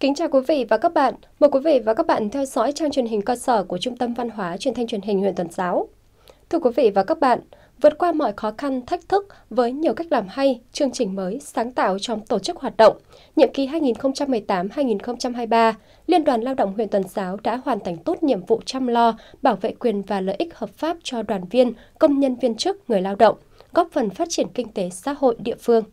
Kính chào quý vị và các bạn. Mời quý vị và các bạn theo dõi trang truyền hình cơ sở của Trung tâm Văn hóa Truyền thanh Truyền hình huyện Tuần Giáo. Thưa quý vị và các bạn, vượt qua mọi khó khăn, thách thức với nhiều cách làm hay, chương trình mới, sáng tạo trong tổ chức hoạt động, nhiệm kỳ 2018-2023, Liên đoàn Lao động huyện Tuần Giáo đã hoàn thành tốt nhiệm vụ chăm lo, bảo vệ quyền và lợi ích hợp pháp cho đoàn viên, công nhân viên chức, người lao động, góp phần phát triển kinh tế xã hội địa phương.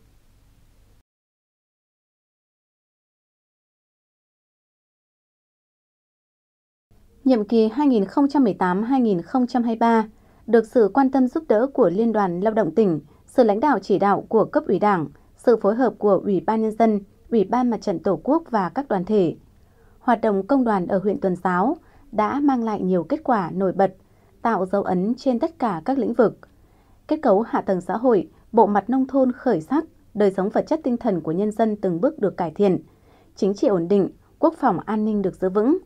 nhiệm kỳ 2018-2023 được sự quan tâm giúp đỡ của Liên đoàn Lao động tỉnh, sự lãnh đạo chỉ đạo của cấp ủy Đảng, sự phối hợp của Ủy ban nhân dân, Ủy ban Mặt trận Tổ quốc và các đoàn thể. Hoạt động công đoàn ở huyện Tuần Giáo đã mang lại nhiều kết quả nổi bật, tạo dấu ấn trên tất cả các lĩnh vực. Kết cấu hạ tầng xã hội, bộ mặt nông thôn khởi sắc, đời sống vật chất tinh thần của nhân dân từng bước được cải thiện, chính trị ổn định, quốc phòng an ninh được giữ vững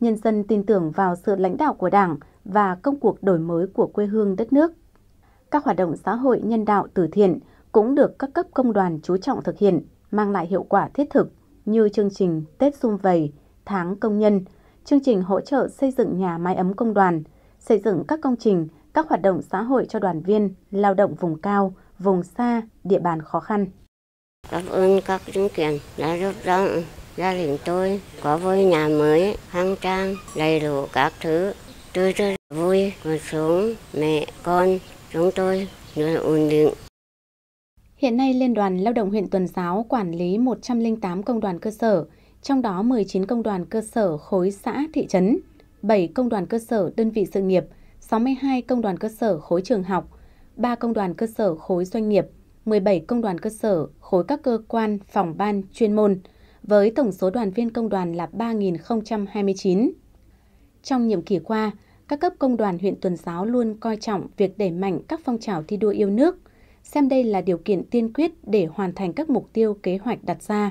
nhân dân tin tưởng vào sự lãnh đạo của Đảng và công cuộc đổi mới của quê hương đất nước. Các hoạt động xã hội nhân đạo từ thiện cũng được các cấp công đoàn chú trọng thực hiện, mang lại hiệu quả thiết thực như chương trình Tết Xung Vầy, Tháng Công Nhân, chương trình hỗ trợ xây dựng nhà mái ấm công đoàn, xây dựng các công trình, các hoạt động xã hội cho đoàn viên, lao động vùng cao, vùng xa, địa bàn khó khăn. Cảm ơn các chính quyền đã giúp đỡ gia đình tôi có với nhà mới khang trang đầy đủ các thứ tôi rất vui cuộc sống mẹ con chúng tôi luôn ổn định Hiện nay, Liên đoàn Lao động huyện Tuần Giáo quản lý 108 công đoàn cơ sở, trong đó 19 công đoàn cơ sở khối xã thị trấn, 7 công đoàn cơ sở đơn vị sự nghiệp, 62 công đoàn cơ sở khối trường học, 3 công đoàn cơ sở khối doanh nghiệp, 17 công đoàn cơ sở khối các cơ quan, phòng ban, chuyên môn, với tổng số đoàn viên công đoàn là 3.029. Trong nhiệm kỳ qua, các cấp công đoàn huyện Tuần Giáo luôn coi trọng việc đẩy mạnh các phong trào thi đua yêu nước, xem đây là điều kiện tiên quyết để hoàn thành các mục tiêu kế hoạch đặt ra.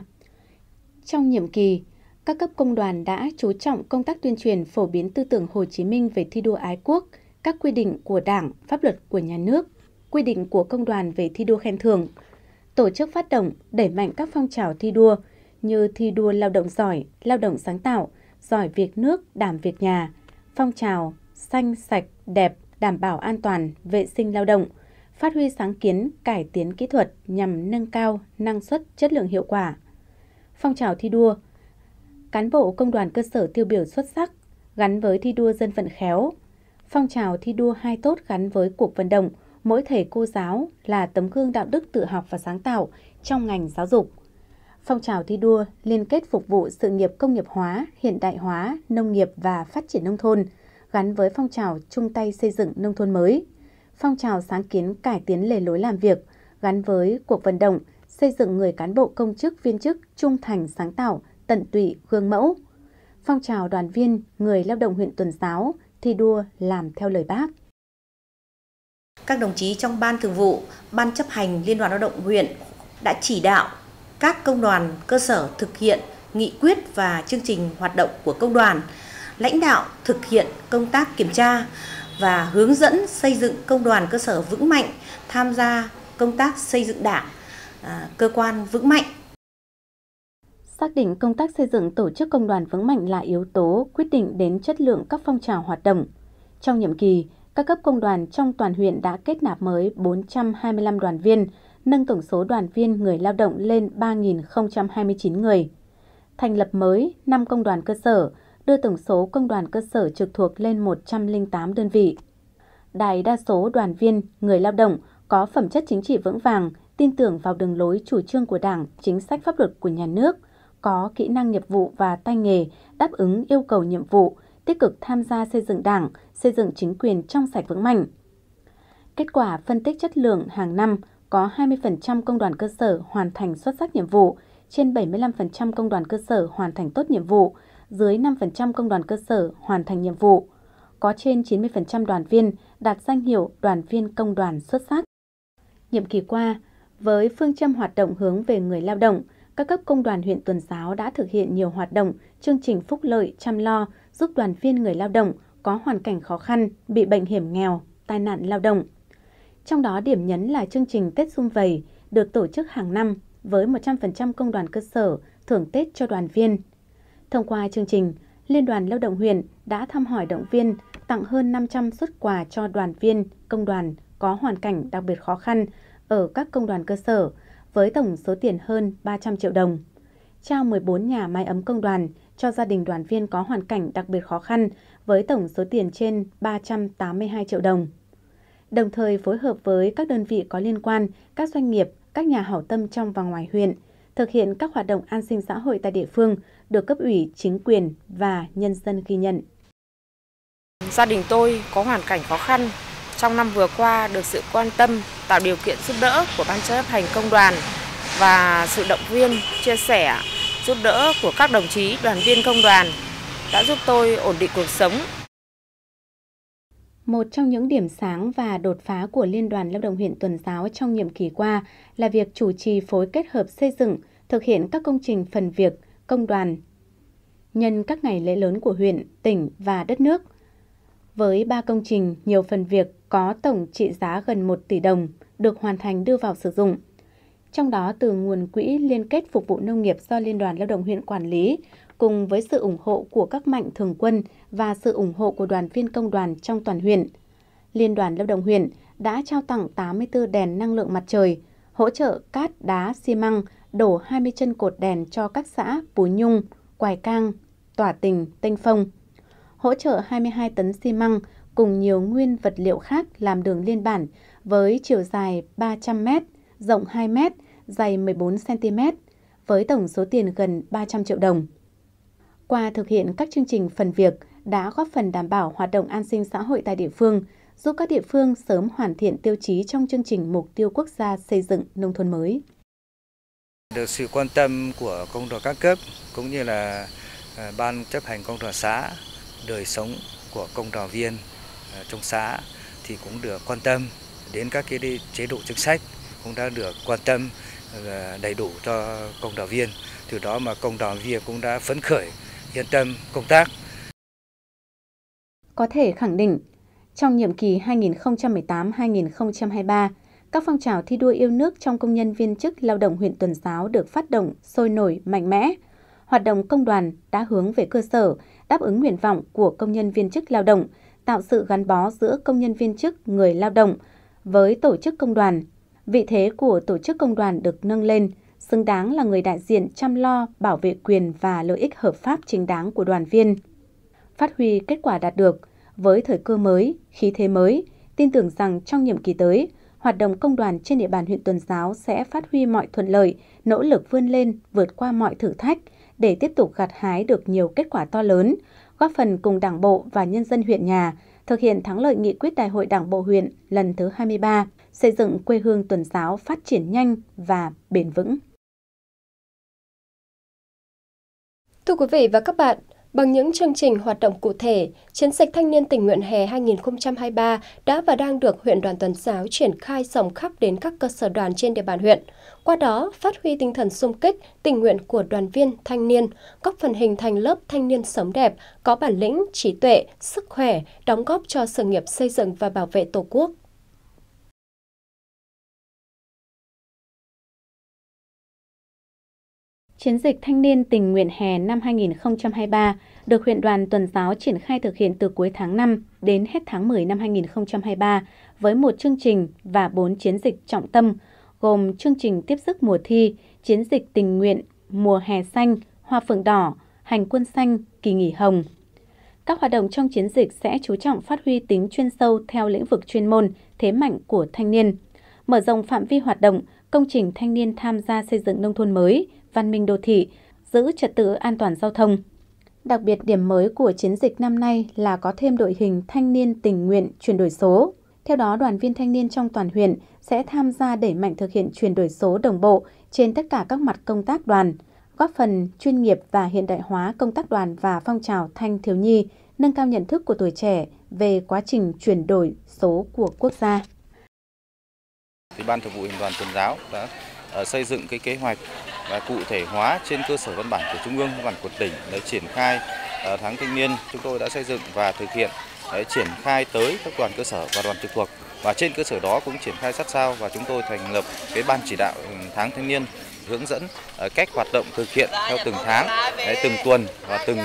Trong nhiệm kỳ, các cấp công đoàn đã chú trọng công tác tuyên truyền phổ biến tư tưởng Hồ Chí Minh về thi đua ái quốc, các quy định của Đảng, pháp luật của nhà nước, quy định của công đoàn về thi đua khen thưởng, tổ chức phát động, đẩy mạnh các phong trào thi đua, như thi đua lao động giỏi, lao động sáng tạo, giỏi việc nước, đảm việc nhà, phong trào xanh sạch đẹp, đảm bảo an toàn, vệ sinh lao động, phát huy sáng kiến, cải tiến kỹ thuật nhằm nâng cao năng suất, chất lượng hiệu quả. Phong trào thi đua Cán bộ công đoàn cơ sở tiêu biểu xuất sắc gắn với thi đua dân vận khéo. Phong trào thi đua hai tốt gắn với cuộc vận động mỗi thầy cô giáo là tấm gương đạo đức tự học và sáng tạo trong ngành giáo dục – Phong trào thi đua liên kết phục vụ sự nghiệp công nghiệp hóa, hiện đại hóa, nông nghiệp và phát triển nông thôn, gắn với phong trào chung tay xây dựng nông thôn mới. Phong trào sáng kiến cải tiến lề lối làm việc, gắn với cuộc vận động xây dựng người cán bộ công chức viên chức trung thành sáng tạo, tận tụy gương mẫu. Phong trào đoàn viên người lao động huyện Tuần Giáo thi đua làm theo lời bác. Các đồng chí trong ban thường vụ, ban chấp hành Liên đoàn Lao động huyện đã chỉ đạo các công đoàn cơ sở thực hiện nghị quyết và chương trình hoạt động của công đoàn, lãnh đạo thực hiện công tác kiểm tra và hướng dẫn xây dựng công đoàn cơ sở vững mạnh, tham gia công tác xây dựng đảng, à, cơ quan vững mạnh. Xác định công tác xây dựng tổ chức công đoàn vững mạnh là yếu tố quyết định đến chất lượng các phong trào hoạt động. Trong nhiệm kỳ, các cấp công đoàn trong toàn huyện đã kết nạp mới 425 đoàn viên, nâng tổng số đoàn viên người lao động lên 3.029 người. Thành lập mới 5 công đoàn cơ sở, đưa tổng số công đoàn cơ sở trực thuộc lên 108 đơn vị. Đại đa số đoàn viên, người lao động có phẩm chất chính trị vững vàng, tin tưởng vào đường lối chủ trương của Đảng, chính sách pháp luật của nhà nước, có kỹ năng nghiệp vụ và tay nghề đáp ứng yêu cầu nhiệm vụ, tích cực tham gia xây dựng Đảng, xây dựng chính quyền trong sạch vững mạnh. Kết quả phân tích chất lượng hàng năm – có 20% công đoàn cơ sở hoàn thành xuất sắc nhiệm vụ, trên 75% công đoàn cơ sở hoàn thành tốt nhiệm vụ, dưới 5% công đoàn cơ sở hoàn thành nhiệm vụ. Có trên 90% đoàn viên đạt danh hiệu đoàn viên công đoàn xuất sắc. Nhiệm kỳ qua, với phương châm hoạt động hướng về người lao động, các cấp công đoàn huyện Tuần Giáo đã thực hiện nhiều hoạt động, chương trình phúc lợi, chăm lo, giúp đoàn viên người lao động có hoàn cảnh khó khăn, bị bệnh hiểm nghèo, tai nạn lao động, trong đó điểm nhấn là chương trình Tết Xung Vầy được tổ chức hàng năm với 100% công đoàn cơ sở thưởng Tết cho đoàn viên. Thông qua chương trình, Liên đoàn Lao động huyện đã thăm hỏi động viên, tặng hơn 500 xuất quà cho đoàn viên, công đoàn có hoàn cảnh đặc biệt khó khăn ở các công đoàn cơ sở với tổng số tiền hơn 300 triệu đồng. Trao 14 nhà mái ấm công đoàn cho gia đình đoàn viên có hoàn cảnh đặc biệt khó khăn với tổng số tiền trên 382 triệu đồng đồng thời phối hợp với các đơn vị có liên quan, các doanh nghiệp, các nhà hảo tâm trong và ngoài huyện, thực hiện các hoạt động an sinh xã hội tại địa phương được cấp ủy, chính quyền và nhân dân ghi nhận. Gia đình tôi có hoàn cảnh khó khăn, trong năm vừa qua được sự quan tâm, tạo điều kiện giúp đỡ của ban chấp hành công đoàn và sự động viên, chia sẻ, giúp đỡ của các đồng chí đoàn viên công đoàn đã giúp tôi ổn định cuộc sống, một trong những điểm sáng và đột phá của Liên đoàn Lao động huyện Tuần Giáo trong nhiệm kỳ qua là việc chủ trì phối kết hợp xây dựng, thực hiện các công trình phần việc, công đoàn. Nhân các ngày lễ lớn của huyện, tỉnh và đất nước, với ba công trình nhiều phần việc có tổng trị giá gần 1 tỷ đồng được hoàn thành đưa vào sử dụng. Trong đó từ nguồn quỹ liên kết phục vụ nông nghiệp do Liên đoàn Lao động huyện quản lý, cùng với sự ủng hộ của các mạnh thường quân và sự ủng hộ của đoàn viên công đoàn trong toàn huyện. Liên đoàn Lao động huyện đã trao tặng 84 đèn năng lượng mặt trời, hỗ trợ cát, đá, xi măng, đổ 20 chân cột đèn cho các xã Pú Nhung, Quài Cang, Tỏa Tình, Tênh Phong. Hỗ trợ 22 tấn xi măng cùng nhiều nguyên vật liệu khác làm đường liên bản với chiều dài 300 m, rộng 2 m, dày 14 cm với tổng số tiền gần 300 triệu đồng. Qua thực hiện các chương trình phần việc đã góp phần đảm bảo hoạt động an sinh xã hội tại địa phương, giúp các địa phương sớm hoàn thiện tiêu chí trong chương trình Mục tiêu Quốc gia xây dựng nông thôn mới. Được sự quan tâm của công đoàn các cấp cũng như là à, ban chấp hành công đoàn xã, đời sống của công đoàn viên à, trong xã thì cũng được quan tâm đến các cái chế độ chính sách cũng đã được quan tâm à, đầy đủ cho công đoàn viên từ đó mà công đoàn viên cũng đã phấn khởi yên tâm công tác. Có thể khẳng định, trong nhiệm kỳ 2018-2023, các phong trào thi đua yêu nước trong công nhân viên chức lao động huyện Tuần Giáo được phát động sôi nổi, mạnh mẽ. Hoạt động công đoàn đã hướng về cơ sở, đáp ứng nguyện vọng của công nhân viên chức lao động, tạo sự gắn bó giữa công nhân viên chức người lao động với tổ chức công đoàn. Vị thế của tổ chức công đoàn được nâng lên – xứng đáng là người đại diện chăm lo, bảo vệ quyền và lợi ích hợp pháp chính đáng của đoàn viên. Phát huy kết quả đạt được, với thời cơ mới, khí thế mới, tin tưởng rằng trong nhiệm kỳ tới, hoạt động công đoàn trên địa bàn huyện Tuần Giáo sẽ phát huy mọi thuận lợi, nỗ lực vươn lên, vượt qua mọi thử thách để tiếp tục gặt hái được nhiều kết quả to lớn, góp phần cùng Đảng bộ và nhân dân huyện nhà thực hiện thắng lợi nghị quyết Đại hội Đảng bộ huyện lần thứ 23, xây dựng quê hương Tuần Giáo phát triển nhanh và bền vững. Thưa quý vị và các bạn, bằng những chương trình hoạt động cụ thể, Chiến dịch Thanh niên tình nguyện hè 2023 đã và đang được huyện đoàn tuần giáo triển khai rộng khắp đến các cơ sở đoàn trên địa bàn huyện. Qua đó, phát huy tinh thần sung kích, tình nguyện của đoàn viên, thanh niên, góp phần hình thành lớp thanh niên sống đẹp, có bản lĩnh, trí tuệ, sức khỏe, đóng góp cho sự nghiệp xây dựng và bảo vệ Tổ quốc. Chiến dịch Thanh niên tình nguyện hè năm 2023 được huyện đoàn tuần giáo triển khai thực hiện từ cuối tháng 5 đến hết tháng 10 năm 2023 với một chương trình và bốn chiến dịch trọng tâm gồm chương trình tiếp sức mùa thi, chiến dịch tình nguyện, mùa hè xanh, hoa phượng đỏ, hành quân xanh, kỳ nghỉ hồng. Các hoạt động trong chiến dịch sẽ chú trọng phát huy tính chuyên sâu theo lĩnh vực chuyên môn, thế mạnh của thanh niên, mở rộng phạm vi hoạt động, công trình thanh niên tham gia xây dựng nông thôn mới văn minh đô thị, giữ trật tự an toàn giao thông. Đặc biệt điểm mới của chiến dịch năm nay là có thêm đội hình thanh niên tình nguyện chuyển đổi số. Theo đó, đoàn viên thanh niên trong toàn huyện sẽ tham gia đẩy mạnh thực hiện chuyển đổi số đồng bộ trên tất cả các mặt công tác đoàn, góp phần chuyên nghiệp và hiện đại hóa công tác đoàn và phong trào thanh thiếu nhi, nâng cao nhận thức của tuổi trẻ về quá trình chuyển đổi số của quốc gia. Thì ban thường vụ huyện đoàn tôn giáo đã Ờ, xây dựng cái kế hoạch và cụ thể hóa trên cơ sở văn bản của trung ương, văn bản của tỉnh để triển khai ờ, tháng thanh niên chúng tôi đã xây dựng và thực hiện để triển khai tới các đoàn cơ sở và đoàn trực thuộc và trên cơ sở đó cũng triển khai sát sao và chúng tôi thành lập cái ban chỉ đạo ừ, tháng thanh niên hướng dẫn ờ, cách hoạt động thực hiện theo từng tháng, từng tuần và từng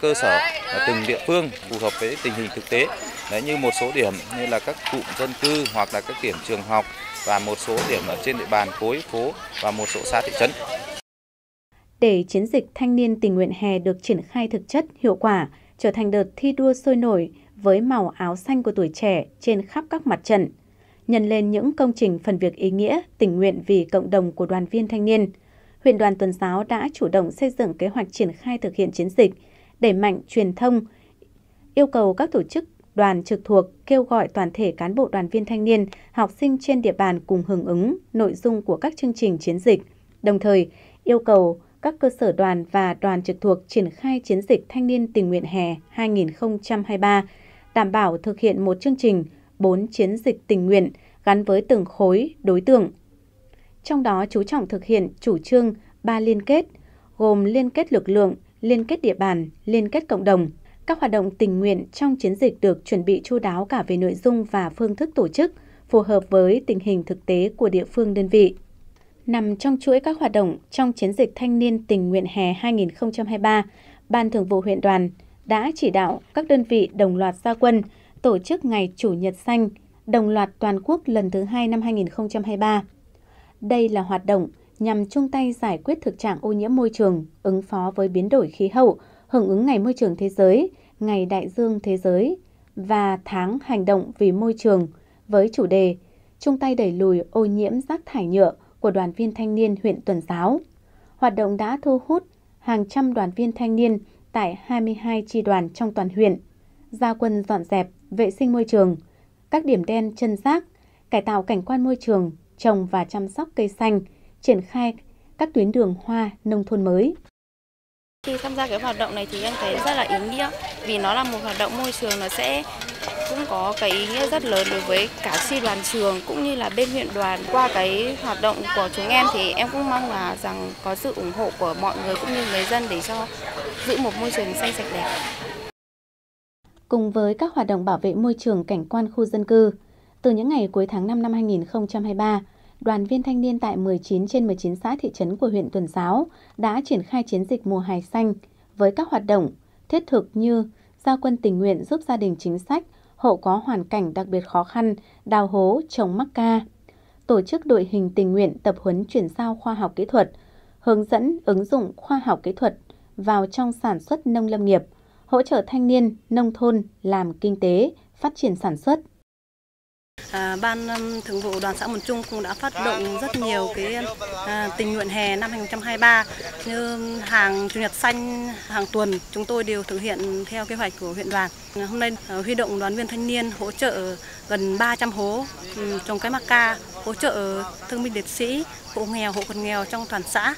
cơ sở, và từng địa phương phù hợp với tình hình thực tế. Đấy như một số điểm như là các cụm dân cư hoặc là các điểm trường học và một số điểm ở trên địa bàn khối phố và một số xã thị trấn. Để chiến dịch thanh niên tình nguyện hè được triển khai thực chất hiệu quả, trở thành đợt thi đua sôi nổi với màu áo xanh của tuổi trẻ trên khắp các mặt trận – nhân lên những công trình phần việc ý nghĩa, tình nguyện vì cộng đồng của đoàn viên thanh niên. Huyện đoàn tuần giáo đã chủ động xây dựng kế hoạch triển khai thực hiện chiến dịch, đẩy mạnh truyền thông, yêu cầu các tổ chức đoàn trực thuộc kêu gọi toàn thể cán bộ đoàn viên thanh niên, học sinh trên địa bàn cùng hưởng ứng nội dung của các chương trình chiến dịch, đồng thời yêu cầu các cơ sở đoàn và đoàn trực thuộc triển khai chiến dịch thanh niên tình nguyện hè 2023, đảm bảo thực hiện một chương trình 4 chiến dịch tình nguyện gắn với từng khối, đối tượng. Trong đó chú trọng thực hiện chủ trương ba liên kết, gồm liên kết lực lượng, liên kết địa bàn, liên kết cộng đồng. Các hoạt động tình nguyện trong chiến dịch được chuẩn bị chu đáo cả về nội dung và phương thức tổ chức, phù hợp với tình hình thực tế của địa phương đơn vị. Nằm trong chuỗi các hoạt động trong chiến dịch thanh niên tình nguyện hè 2023, Ban Thường vụ huyện đoàn đã chỉ đạo các đơn vị đồng loạt gia quân tổ chức Ngày Chủ nhật xanh đồng loạt toàn quốc lần thứ hai năm 2023. Đây là hoạt động nhằm chung tay giải quyết thực trạng ô nhiễm môi trường, ứng phó với biến đổi khí hậu, hưởng ứng Ngày Môi trường Thế giới, Ngày Đại dương Thế giới và Tháng Hành động vì Môi trường với chủ đề Chung tay đẩy lùi ô nhiễm rác thải nhựa của đoàn viên thanh niên huyện Tuần Giáo. Hoạt động đã thu hút hàng trăm đoàn viên thanh niên tại 22 chi đoàn trong toàn huyện, ra quân dọn dẹp vệ sinh môi trường, các điểm đen chân rác, cải tạo cảnh quan môi trường, trồng và chăm sóc cây xanh, triển khai các tuyến đường hoa nông thôn mới. Khi tham gia cái hoạt động này thì em thấy rất là ý nghĩa vì nó là một hoạt động môi trường nó sẽ cũng có cái ý nghĩa rất lớn đối với cả tri đoàn trường cũng như là bên huyện đoàn. Qua cái hoạt động của chúng em thì em cũng mong là rằng có sự ủng hộ của mọi người cũng như người dân để cho giữ một môi trường xanh sạch đẹp cùng với các hoạt động bảo vệ môi trường cảnh quan khu dân cư. Từ những ngày cuối tháng 5 năm 2023, đoàn viên thanh niên tại 19 trên 19 xã thị trấn của huyện Tuần Giáo đã triển khai chiến dịch mùa hài xanh với các hoạt động thiết thực như giao quân tình nguyện giúp gia đình chính sách, hộ có hoàn cảnh đặc biệt khó khăn, đào hố, trồng mắc ca, tổ chức đội hình tình nguyện tập huấn chuyển giao khoa học kỹ thuật, hướng dẫn ứng dụng khoa học kỹ thuật vào trong sản xuất nông lâm nghiệp – hỗ trợ thanh niên, nông thôn làm kinh tế, phát triển sản xuất. À, Ban um, Thường vụ Đoàn xã Mồn Trung cũng đã phát động rất nhiều cái à, tình nguyện hè năm 2023 như um, hàng Chủ nhật xanh hàng tuần chúng tôi đều thực hiện theo kế hoạch của huyện đoàn. À, hôm nay à, huy động đoàn viên thanh niên hỗ trợ gần 300 hố ừ, trồng cây mắc ca, hỗ trợ thương binh liệt sĩ, hộ nghèo, hộ cận nghèo trong toàn xã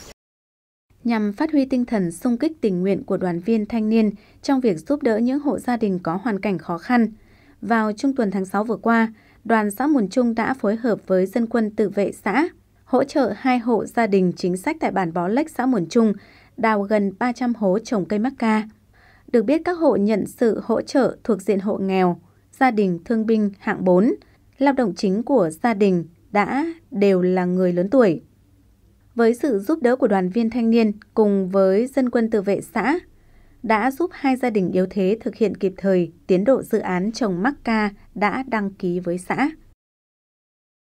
nhằm phát huy tinh thần sung kích tình nguyện của đoàn viên thanh niên trong việc giúp đỡ những hộ gia đình có hoàn cảnh khó khăn. Vào trung tuần tháng 6 vừa qua, đoàn xã Mùn Trung đã phối hợp với dân quân tự vệ xã, hỗ trợ hai hộ gia đình chính sách tại bản Bó Lách xã Mùn Trung, đào gần 300 hố trồng cây mắc ca. Được biết các hộ nhận sự hỗ trợ thuộc diện hộ nghèo, gia đình thương binh hạng 4, lao động chính của gia đình đã đều là người lớn tuổi với sự giúp đỡ của đoàn viên thanh niên cùng với dân quân tự vệ xã, đã giúp hai gia đình yếu thế thực hiện kịp thời tiến độ dự án trồng mắc ca đã đăng ký với xã.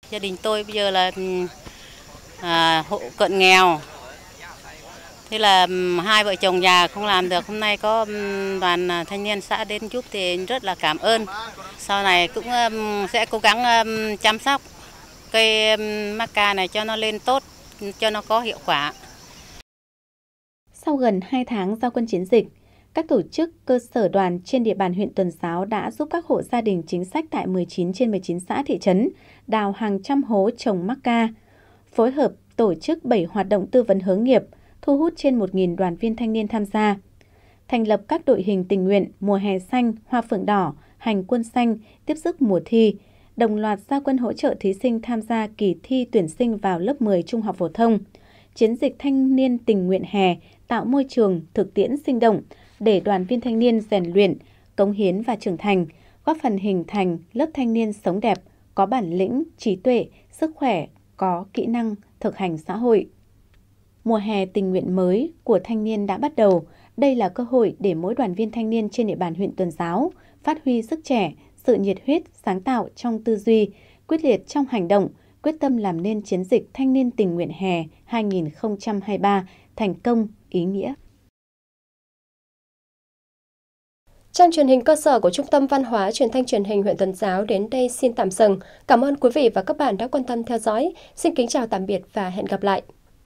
Gia đình tôi bây giờ là ừ, à, hộ cận nghèo. Thế là ừ, hai vợ chồng già không làm được. Hôm nay có ừ, đoàn à, thanh niên xã đến giúp thì rất là cảm ơn. Sau này cũng sẽ cố gắng chăm sóc cây mắc ca này cho nó lên tốt cho nó có hiệu quả. Sau gần 2 tháng giao quân chiến dịch, các tổ chức, cơ sở đoàn trên địa bàn huyện Tuần Giáo đã giúp các hộ gia đình chính sách tại 19 trên 19 xã thị trấn đào hàng trăm hố trồng mắc ca, phối hợp tổ chức 7 hoạt động tư vấn hướng nghiệp, thu hút trên 1.000 đoàn viên thanh niên tham gia. Thành lập các đội hình tình nguyện mùa hè xanh, hoa phượng đỏ, hành quân xanh, tiếp sức mùa thi, đồng loạt ra quân hỗ trợ thí sinh tham gia kỳ thi tuyển sinh vào lớp 10 trung học phổ thông. Chiến dịch thanh niên tình nguyện hè tạo môi trường thực tiễn sinh động để đoàn viên thanh niên rèn luyện, cống hiến và trưởng thành, góp phần hình thành lớp thanh niên sống đẹp, có bản lĩnh, trí tuệ, sức khỏe, có kỹ năng thực hành xã hội. Mùa hè tình nguyện mới của thanh niên đã bắt đầu. Đây là cơ hội để mỗi đoàn viên thanh niên trên địa bàn huyện Tuần Giáo phát huy sức trẻ, sự nhiệt huyết, sáng tạo trong tư duy, quyết liệt trong hành động, quyết tâm làm nên chiến dịch Thanh niên tình nguyện hè 2023 thành công, ý nghĩa. Trang truyền hình cơ sở của Trung tâm Văn hóa Truyền thanh Truyền hình huyện Tuần Giáo đến đây xin tạm dừng. Cảm ơn quý vị và các bạn đã quan tâm theo dõi. Xin kính chào tạm biệt và hẹn gặp lại.